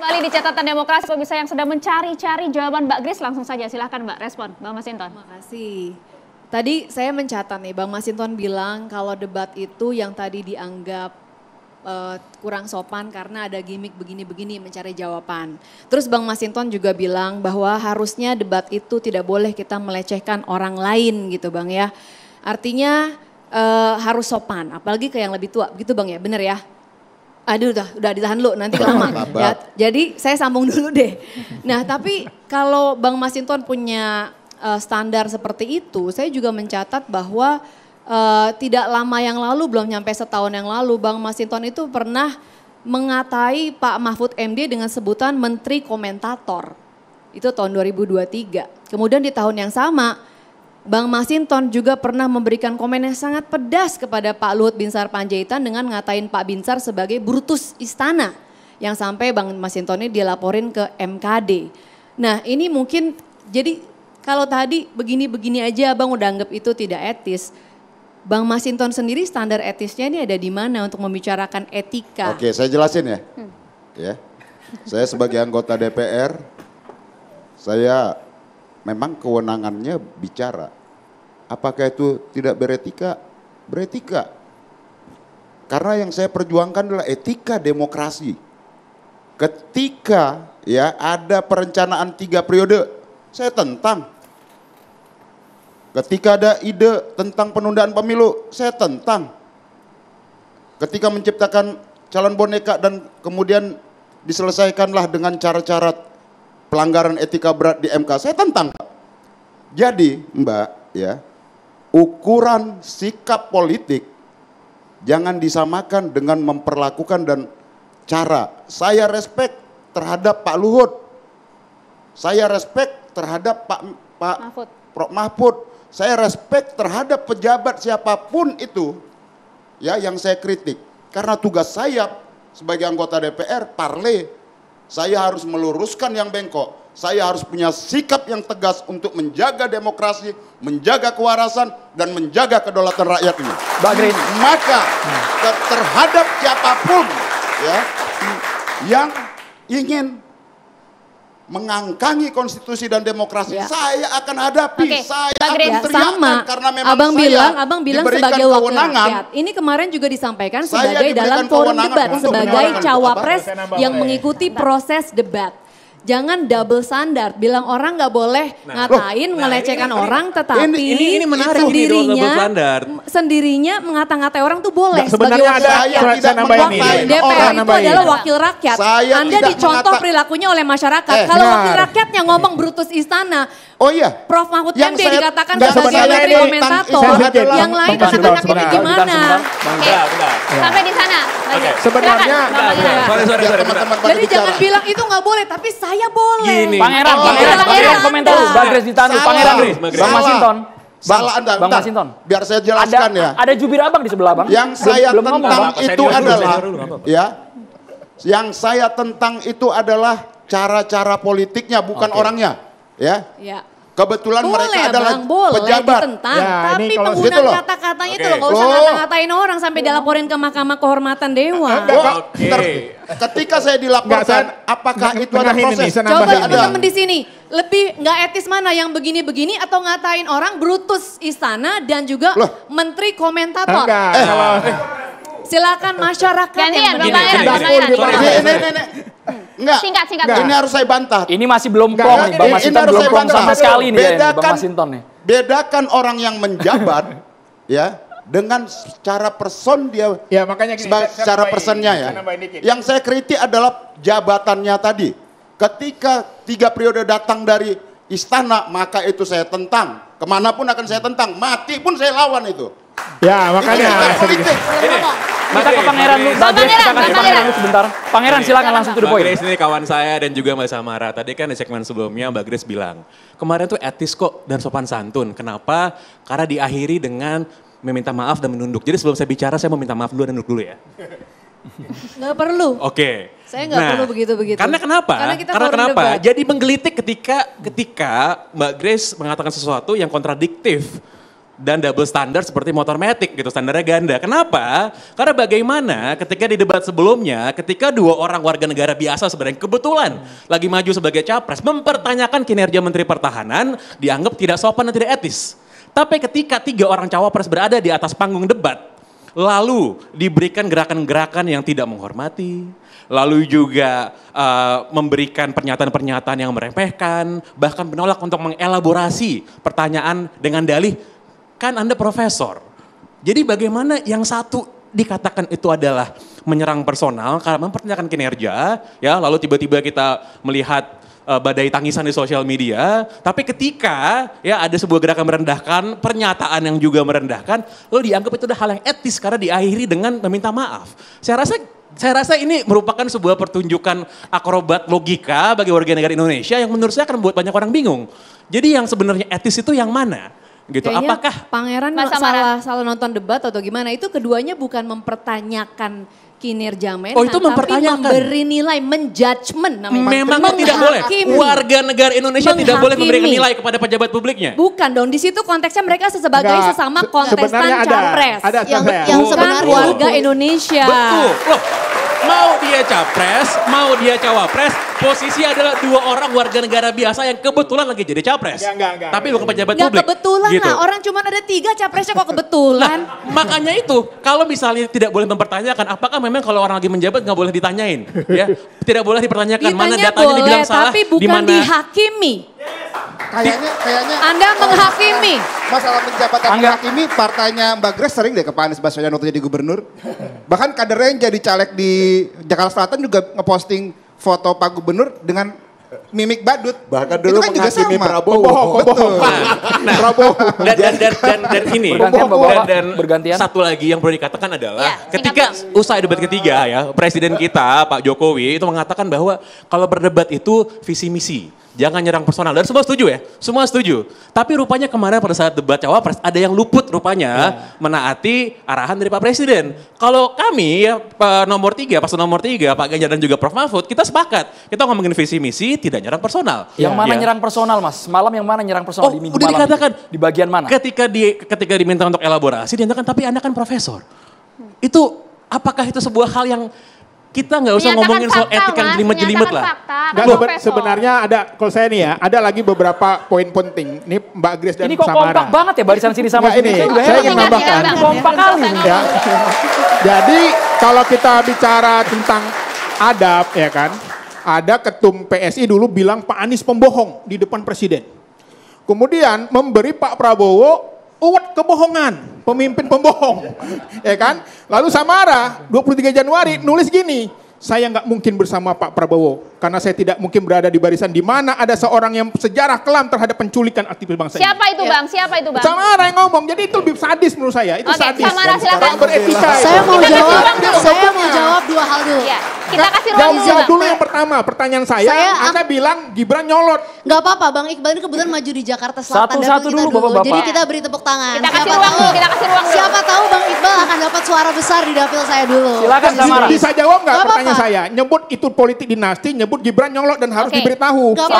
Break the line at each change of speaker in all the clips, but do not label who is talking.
Kembali di catatan demokrasi pemirsa yang sedang mencari-cari jawaban Mbak Gris langsung saja silahkan Mbak respon Bang Masinton. Terima kasih. Tadi saya mencatat nih Bang Masinton bilang kalau debat itu yang tadi dianggap uh, kurang sopan karena ada gimmick begini-begini mencari jawaban. Terus Bang Masinton juga bilang bahwa harusnya debat itu tidak boleh kita melecehkan orang lain gitu Bang ya. Artinya uh, harus sopan apalagi ke yang lebih tua begitu Bang ya bener ya. Aduh udah, udah ditahan lu nanti lama. ya, jadi saya sambung dulu deh. Nah tapi kalau Bang Masinton punya uh, standar seperti itu, saya juga mencatat bahwa uh, tidak lama yang lalu, belum nyampe setahun yang lalu, Bang Masinton itu pernah mengatai Pak Mahfud MD dengan sebutan Menteri Komentator. Itu tahun 2023. Kemudian di tahun yang sama, Bang Masinton juga pernah memberikan komen yang sangat pedas kepada Pak Luhut Binsar Panjaitan dengan ngatain Pak Binsar sebagai Brutus Istana yang sampai Bang Masinton ini dilaporin ke MKD. Nah ini mungkin jadi kalau tadi begini-begini aja Bang udah anggap itu tidak etis. Bang Masinton sendiri standar etisnya ini ada di mana untuk membicarakan etika? Oke
saya jelasin ya. Hmm. ya. Saya sebagai anggota DPR, saya memang kewenangannya bicara. Apakah itu tidak beretika? Beretika. Karena yang saya perjuangkan adalah etika demokrasi. Ketika ya ada perencanaan tiga periode, saya tentang. Ketika ada ide tentang penundaan pemilu, saya tentang. Ketika menciptakan calon boneka dan kemudian diselesaikanlah dengan cara-cara pelanggaran etika berat di MK, saya tentang. Jadi, Mbak, ya, ukuran sikap politik jangan disamakan dengan memperlakukan dan cara. Saya respect terhadap Pak Luhut. Saya respect terhadap Pak Pak Mahfud. Prof Mahfud. Saya respect terhadap pejabat siapapun itu ya yang saya kritik. Karena tugas saya sebagai anggota DPR parle saya harus meluruskan yang bengkok. Saya harus punya sikap yang tegas untuk menjaga demokrasi, menjaga kewarasan, dan menjaga kedaulatan rakyat ini. Bagrin. Maka terhadap siapapun ya yang ingin mengangkangi konstitusi dan demokrasi, ya. saya akan hadapi, okay. saya Pak akan ya, sama. karena memang abang saya bilang, abang bilang sebagai wakil rakyat.
Ini kemarin juga disampaikan sebagai dalam forum debat sebagai cawapres yang mengikuti proses debat jangan double standar. Bilang orang nggak boleh nah, ngatain, loh, nah, ngelecehkan orang, tetapi ini, ini, ini menarik sendirinya, sendirinya mengata-ngatai orang tuh boleh. Nah, sebagai wakil ada rakyat. Saya tidak ini. DPR orang itu nambahin. adalah wakil rakyat. Saya Anda dicontoh perilakunya oleh masyarakat. Eh, Kalau wakil rakyatnya ngomong Brutus Istana, Oh iya. Prof Mahfud yang MD kan saya, dikatakan sebagai komentator. Yang lain anak-anaknya gimana? Sampai di sana. Okay. Sebenarnya sorry,
sorry,
ya, Jadi jangan
bilang itu nggak boleh, tapi saya boleh. Gini. Pangeran, Pangeran, Pangeran, komentar Bagres Bang Ditanu, Pangeran Bang Masinton.
Salah Anda, Bang Masinton. Biar saya jelaskan ya. Ada jubir abang di sebelah bang. Yang saya tentang itu adalah, ya, yang saya tentang itu adalah cara-cara politiknya, bukan okay. orangnya. Ya. ya. Kebetulan boleh, mereka adalah bang, boleh pejabat. Ditentang, ya, tapi penggunaan gitu
kata-katanya okay. itu loh, gak usah oh. ngata-ngatain orang sampai dilaporin ke Mahkamah Kehormatan Dewa. Oke. okay. ketika saya dilaporkan, saya,
apakah itu ada proses? Ini, Coba teman-teman di
sini, lebih nggak etis mana yang begini-begini atau ngatain orang Brutus Istana dan juga loh. Menteri Komentator? Enggak, eh. Silakan masyarakat yang menilai. Enggak. Singkat, singkat. Enggak. Ini harus
saya bantah. Ini masih belum
plong nih. Bang Masinton belum plong sama sekali nih. Bedakan, Bang Masinton nih. Bedakan orang yang menjabat ya dengan cara person dia ya, makanya gini, secara saya, personnya ya. Yang saya kritik adalah jabatannya tadi. Ketika tiga periode datang dari istana maka itu saya tentang. Kemanapun akan saya tentang, mati pun saya lawan itu.
Ya
makanya. Ini,
kita ke Pangeran dulu. Bang Pangeran, kita kasih Pangeran dulu sebentar. Pangeran silakan langsung to the point. Mbak Grace ini kawan saya dan juga Mbak Samara. Tadi kan di segmen sebelumnya Mbak Grace bilang, kemarin tuh etis kok dan sopan santun. Kenapa? Karena diakhiri dengan meminta maaf dan menunduk. Jadi sebelum saya bicara saya mau minta maaf dulu dan duduk dulu ya.
Gak perlu. Oke. Okay. Saya gak nah, perlu begitu-begitu. Karena kenapa? Karena, kita karena kenapa?
Jadi menggelitik ketika ketika Mbak Grace mengatakan sesuatu yang kontradiktif dan double standar seperti motor metik gitu standarnya ganda. Kenapa? Karena bagaimana ketika di debat sebelumnya ketika dua orang warga negara biasa sebenarnya kebetulan lagi maju sebagai capres mempertanyakan kinerja menteri pertahanan dianggap tidak sopan dan tidak etis. Tapi ketika tiga orang cawapres berada di atas panggung debat lalu diberikan gerakan-gerakan yang tidak menghormati, lalu juga uh, memberikan pernyataan-pernyataan yang meremehkan, bahkan menolak untuk mengelaborasi pertanyaan dengan dalih kan Anda profesor. Jadi bagaimana yang satu dikatakan itu adalah menyerang personal karena mempertanyakan kinerja, ya, lalu tiba-tiba kita melihat eh, badai tangisan di sosial media, tapi ketika ya ada sebuah gerakan merendahkan, pernyataan yang juga merendahkan, lo dianggap itu udah hal yang etis karena diakhiri dengan meminta maaf. Saya rasa saya rasa ini merupakan sebuah pertunjukan akrobat logika bagi warga negara Indonesia yang menurut saya akan membuat banyak orang bingung. Jadi yang sebenarnya etis itu yang mana? gitu. Kayaknya Apakah
pangeran Masa salah marah. salah nonton debat atau gimana? Itu keduanya bukan mempertanyakan kinerja Menhan, oh, itu mempertanyakan. tapi memberi nilai, menjudgment namanya. Memang menghakimi. tidak boleh. Warga
negara Indonesia menghakimi. tidak boleh memberikan nilai kepada pejabat publiknya.
Bukan dong, di situ konteksnya mereka sebagai Enggak. sesama kontestan capres. yang, yang sebenarnya warga Indonesia. Betul.
Loh, Mau dia capres, mau dia cawapres, posisi adalah dua orang warga negara biasa yang kebetulan lagi jadi capres. Enggak, enggak, enggak. Tapi bukan pejabat enggak, publik. kebetulan gitu. lah,
orang cuma ada tiga capresnya kok kebetulan. Nah,
makanya itu, kalau misalnya tidak boleh mempertanyakan, apakah memang kalau orang lagi menjabat nggak boleh ditanyain? ya Tidak boleh dipertanyakan, Ditanya mana datanya boleh, dibilang salah, tapi bukan dimana...
dihakimi. Yes. Kayaknya, kayaknya. Anda menghakimi. Masalah, menjabat dan
menghakimi, partainya Mbak Grace sering deh ke Pak Anies Baswedan waktu jadi gubernur. Bahkan kadernya yang jadi caleg di Jakarta Selatan juga ngeposting foto Pak Gubernur dengan mimik badut. Bahkan dulu kan juga sama. Prabowo. Nah, betul. Nah, nah, Prabowo. Dan, dan, dan, dan, dan ini. Bergantian, dan bergantian.
Satu lagi yang perlu dikatakan adalah ya, ketika usai debat ketiga ya, Presiden kita Pak Jokowi itu mengatakan bahwa kalau berdebat itu visi misi jangan nyerang personal. Dan semua setuju ya, semua setuju. Tapi rupanya kemarin pada saat debat cawapres ada yang luput rupanya ya. menaati arahan dari Pak Presiden. Kalau kami ya nomor tiga, pas nomor tiga, Pak Ganjar dan juga Prof Mahfud, kita sepakat. Kita ngomongin visi misi, tidak nyerang personal. Yang ya. mana ya. nyerang personal, Mas? Malam yang mana nyerang personal? Oh, di udah dikatakan di bagian mana? Ketika di ketika diminta untuk elaborasi, dia tapi Anda kan profesor. Itu apakah itu sebuah hal yang kita nggak usah ngomongin soal etika lima jelimet-jelimet lah. sebenarnya
ada, kalau saya nih ya, ada lagi beberapa poin penting. Ini Mbak Grace dan Ini kok Samara. kompak banget ya barisan sini sama sini. Ini, saya ingin menambahkan. Kompak kali. Ya. Jadi kalau kita bicara tentang adab ya kan, ada ketum PSI dulu bilang Pak Anies pembohong di depan presiden. Kemudian memberi Pak Prabowo uat kebohongan pemimpin pembohong. ya kan? Lalu Samara 23 Januari nulis gini, saya nggak mungkin bersama Pak Prabowo karena saya tidak mungkin berada di barisan di mana ada seorang yang sejarah kelam terhadap penculikan aktivis bangsa Siapa itu bang?
Siapa itu bang? Samara
yang ngomong, jadi itu lebih sadis menurut saya. Itu okay, sadis. Samara
silakan. beretika. Saya mau jawab, saya, mau jawab dua hal dulu.
Ya. Kita kasih ruang dulu. Jawab dulu
yang pertama, pertanyaan saya, saya Anda bilang Gibran nyolot. Gak apa-apa, Bang Iqbal ini kebetulan maju di Jakarta Selatan. Satu-satu dulu Bapak-Bapak. Jadi kita beri tepuk tangan. Kita kasih ruang dulu, kita kasih ruang dulu. Siapa tahu Bang Iqbal akan dapat suara besar di dapil saya dulu. Silakan Samara. Bisa
jawab nggak pertanyaan saya? Nyebut itu politik dinasti, menyebut Gibran nyolok dan harus okay. diberitahu. Gak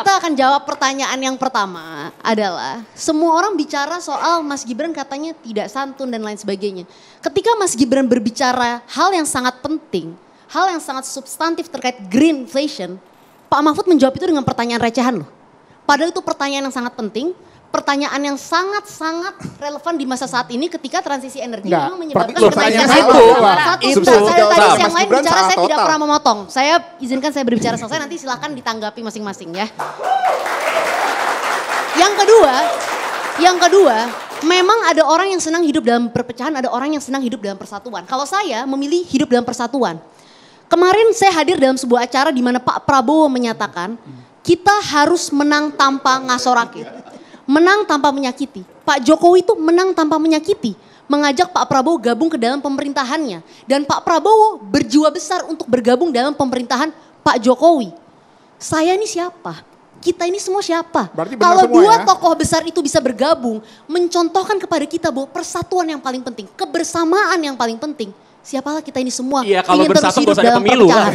Kita akan jawab pertanyaan yang pertama adalah semua orang bicara soal Mas Gibran katanya tidak santun dan lain sebagainya. Ketika Mas Gibran berbicara hal yang sangat penting, hal yang sangat substantif terkait green inflation, Pak Mahfud menjawab itu dengan pertanyaan recehan loh. Padahal itu pertanyaan yang sangat penting, pertanyaan yang sangat-sangat relevan di masa saat ini ketika transisi energi nah, memang menyebabkan pertanyaan itu. Satu, itu. saya tadi yang lain bicara saya total. tidak pernah memotong. Saya izinkan saya berbicara selesai nanti silahkan ditanggapi masing-masing ya. Yang kedua, yang kedua, memang ada orang yang senang hidup dalam perpecahan, ada orang yang senang hidup dalam persatuan. Kalau saya memilih hidup dalam persatuan. Kemarin saya hadir dalam sebuah acara di mana Pak Prabowo menyatakan kita harus menang tanpa ngasoraki menang tanpa menyakiti. Pak Jokowi itu menang tanpa menyakiti. Mengajak Pak Prabowo gabung ke dalam pemerintahannya. Dan Pak Prabowo berjiwa besar untuk bergabung dalam pemerintahan Pak Jokowi. Saya ini siapa? Kita ini semua siapa? Kalau dua ya? tokoh besar itu bisa bergabung, mencontohkan kepada kita bahwa persatuan yang paling penting, kebersamaan yang paling penting, siapalah kita ini semua. Iya, kalau bersatu gak usah ada pemilu lah.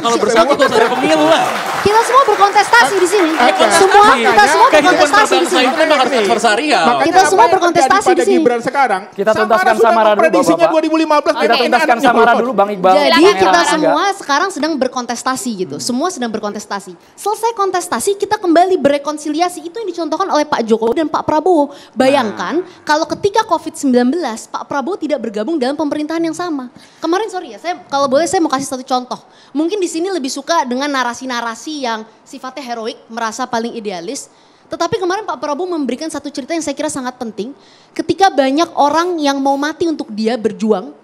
kalau bersatu gak usah ada pemilu lah.
Kita semua berkontestasi di sini. Eh, eh, semua eh, kita semua berkontestasi di sini. Memang harus adversarial. Kita semua berkontestasi di sini. Gibran sekarang.
Kita tuntaskan samara dulu Prediksinya 2015 kita tuntaskan samara dulu Bang Iqbal. Jadi kita semua
sekarang sedang berkontestasi gitu. Semua sedang berkontestasi. Selesai kontestasi kita kembali berekonsiliasi. Itu yang dicontohkan oleh Pak Jokowi dan Pak Prabowo. Bayangkan nah. kalau ketika COVID-19 Pak Prabowo tidak bergabung dalam pemerintahan yang sama. Kemarin sorry ya, saya kalau boleh saya mau kasih satu contoh. Mungkin di sini lebih suka dengan narasi-narasi yang sifatnya heroik, merasa paling idealis. Tetapi kemarin Pak Prabowo memberikan satu cerita yang saya kira sangat penting. Ketika banyak orang yang mau mati untuk dia berjuang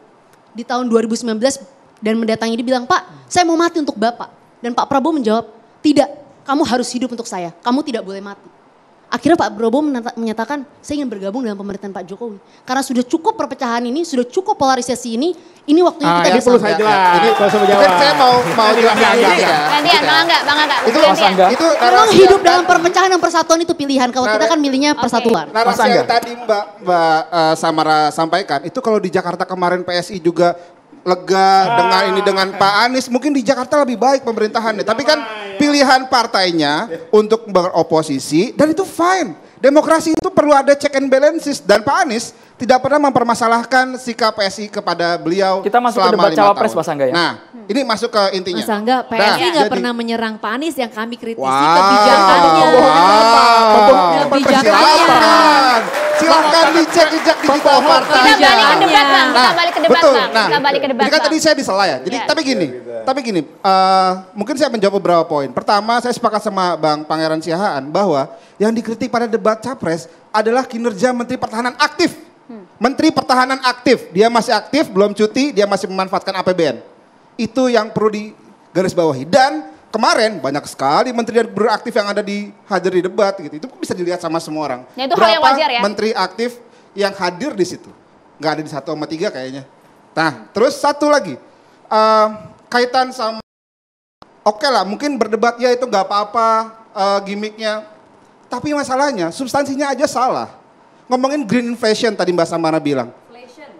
di tahun 2019 dan mendatangi dia bilang, Pak saya mau mati untuk Bapak. Dan Pak Prabowo menjawab, tidak kamu harus hidup untuk saya, kamu tidak boleh mati. Akhirnya Pak Prabowo menyatakan, saya ingin bergabung dengan pemerintahan Pak Jokowi. Karena sudah cukup perpecahan ini, sudah cukup polarisasi ini, ini waktunya ah, kita ya, ini perlu saya jelas. Ini
perlu saya jawab. Saya mau mau jelas ini ya. Gantian, Bang
Angga, Bang Angga. Itu, Mas Angga. Itu Memang hidup dalam perpecahan dan persatuan itu pilihan. Kalau kita kan milihnya persatuan. Narasi yang tadi Mbak,
Mbak eh, Samara sampaikan, itu kalau di Jakarta kemarin PSI juga lega ah. dengan ini dengan Pak Anies mungkin di Jakarta lebih baik pemerintahannya tapi kan pilihan partainya untuk beroposisi dan itu fine demokrasi itu perlu ada check and balances dan Pak Anies tidak pernah mempermasalahkan sikap PSI kepada beliau Kita masuk selama ke debat cawapres Mas Angga ya. Nah, ini masuk ke intinya. Mas Angga, nah, PSI nggak gak jadi, pernah
menyerang Pak Anies yang kami kritisi wow, kebijakannya. Wow, wow.
kebijakannya. Silahkan dicek jejak digital partai. Kita balik ke debat Bang, kita nah, balik ke debat betul. Bang. Nah, kita balik ke debat ini kan tadi saya disela ya, jadi yeah. tapi gini, tapi gini, uh, mungkin saya menjawab beberapa poin. Pertama saya sepakat sama Bang Pangeran Siahaan bahwa yang dikritik pada debat capres adalah kinerja Menteri Pertahanan aktif. Menteri Pertahanan aktif, dia masih aktif, belum cuti, dia masih memanfaatkan APBN. Itu yang perlu digarisbawahi. Dan kemarin banyak sekali menteri dan beraktif yang ada di hadir di debat gitu. Itu bisa dilihat sama semua orang. Nah, itu Berapa hal yang wajar ya. menteri aktif yang hadir di situ? Gak ada di satu sama tiga kayaknya. Nah, terus satu lagi uh, kaitan sama oke okay lah mungkin berdebat ya itu gak apa-apa uh, gimmicknya. Tapi masalahnya substansinya aja salah ngomongin green fashion tadi Mbak Samara bilang. Fashion.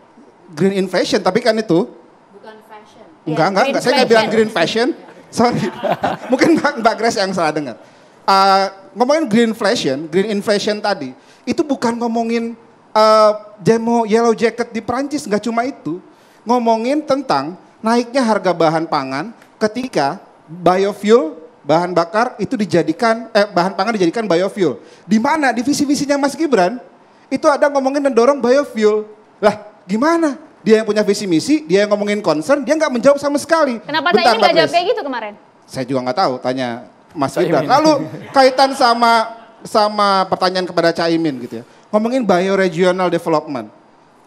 Green inflation, tapi kan itu. Bukan fashion. Enggak, enggak, enggak. Saya nggak bilang green fashion. Sorry. Mungkin Mbak, Mbak Grace yang salah dengar. Uh, ngomongin green fashion, green inflation tadi, itu bukan ngomongin uh, demo yellow jacket di Prancis, nggak cuma itu. Ngomongin tentang naiknya harga bahan pangan ketika biofuel bahan bakar itu dijadikan eh bahan pangan dijadikan biofuel. Di mana divisi visinya Mas Gibran itu ada ngomongin mendorong biofuel. Lah, gimana? Dia yang punya visi misi, dia yang ngomongin concern, dia nggak menjawab sama sekali. Kenapa Bentar, saya nggak jawab kayak gitu kemarin? Saya juga nggak tahu, tanya Mas Gibran. Lalu kaitan sama sama pertanyaan kepada Caimin gitu ya. Ngomongin bio regional development.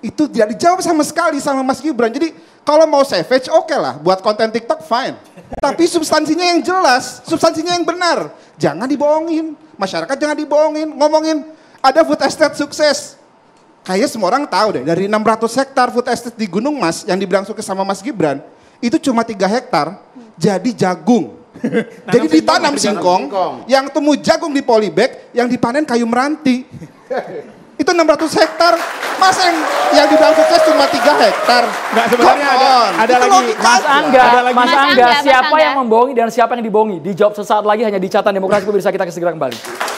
Itu tidak dijawab sama sekali sama Mas Gibran. Jadi kalau mau savage oke okay lah, buat konten TikTok fine. Tapi substansinya yang jelas, substansinya yang benar. Jangan dibohongin. Masyarakat jangan dibohongin. Ngomongin ada food estate sukses. Kayaknya semua orang tahu deh, dari 600 hektar food estate di Gunung Mas yang dibilang sukses sama Mas Gibran, itu cuma 3 hektar jadi jagung. jadi ditanam singkong, singkong, yang temu jagung di polybag, yang dipanen kayu meranti. itu 600 hektar. Mas yang yang dibilang sukses cuma 3 hektar. Enggak sebenarnya ada ada lagi Mas Angga, ada lagi. Mas, Angga, Mas Angga,
siapa Mas
yang membohongi dan siapa yang dibohongi? Dijawab sesaat lagi hanya di catatan demokrasi pemirsa kita segera kembali.